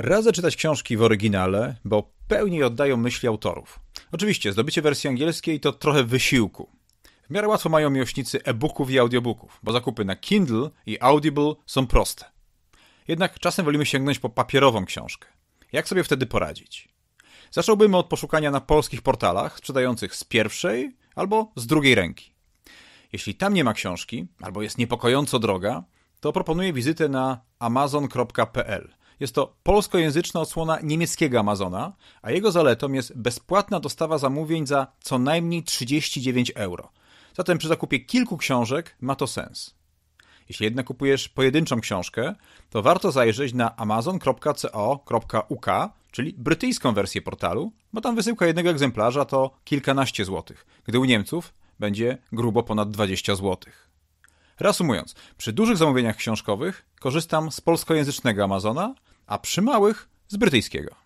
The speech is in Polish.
Radzę czytać książki w oryginale, bo pełniej oddają myśli autorów. Oczywiście, zdobycie wersji angielskiej to trochę wysiłku. W miarę łatwo mają miłośnicy e-booków i audiobooków, bo zakupy na Kindle i Audible są proste. Jednak czasem wolimy sięgnąć po papierową książkę. Jak sobie wtedy poradzić? Zacząłbym od poszukania na polskich portalach sprzedających z pierwszej albo z drugiej ręki. Jeśli tam nie ma książki, albo jest niepokojąco droga, to proponuję wizytę na amazon.pl. Jest to polskojęzyczna odsłona niemieckiego Amazona, a jego zaletą jest bezpłatna dostawa zamówień za co najmniej 39 euro. Zatem przy zakupie kilku książek ma to sens. Jeśli jednak kupujesz pojedynczą książkę, to warto zajrzeć na amazon.co.uk, czyli brytyjską wersję portalu, bo tam wysyłka jednego egzemplarza to kilkanaście złotych, gdy u Niemców będzie grubo ponad 20 złotych. Reasumując, przy dużych zamówieniach książkowych korzystam z polskojęzycznego Amazona, a przy małych z brytyjskiego.